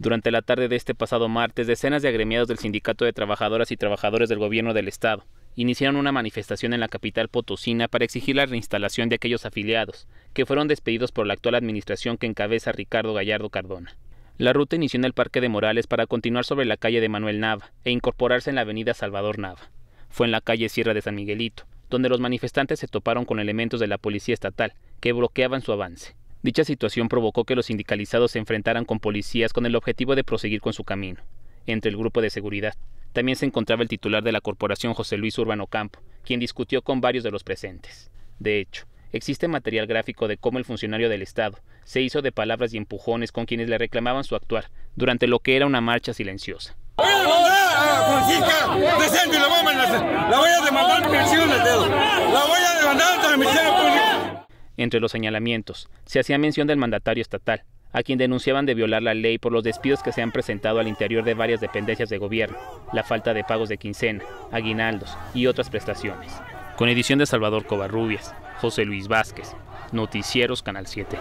Durante la tarde de este pasado martes, decenas de agremiados del Sindicato de Trabajadoras y Trabajadores del Gobierno del Estado iniciaron una manifestación en la capital potosina para exigir la reinstalación de aquellos afiliados, que fueron despedidos por la actual administración que encabeza Ricardo Gallardo Cardona. La ruta inició en el Parque de Morales para continuar sobre la calle de Manuel Nava e incorporarse en la avenida Salvador Nava. Fue en la calle Sierra de San Miguelito, donde los manifestantes se toparon con elementos de la Policía Estatal, que bloqueaban su avance. Dicha situación provocó que los sindicalizados se enfrentaran con policías con el objetivo de proseguir con su camino, entre el grupo de seguridad. También se encontraba el titular de la corporación José Luis Urbano Campo, quien discutió con varios de los presentes. De hecho, existe material gráfico de cómo el funcionario del Estado se hizo de palabras y empujones con quienes le reclamaban su actuar durante lo que era una marcha silenciosa. Entre los señalamientos, se hacía mención del mandatario estatal, a quien denunciaban de violar la ley por los despidos que se han presentado al interior de varias dependencias de gobierno, la falta de pagos de quincena, aguinaldos y otras prestaciones. Con edición de Salvador Covarrubias, José Luis Vázquez, Noticieros Canal 7.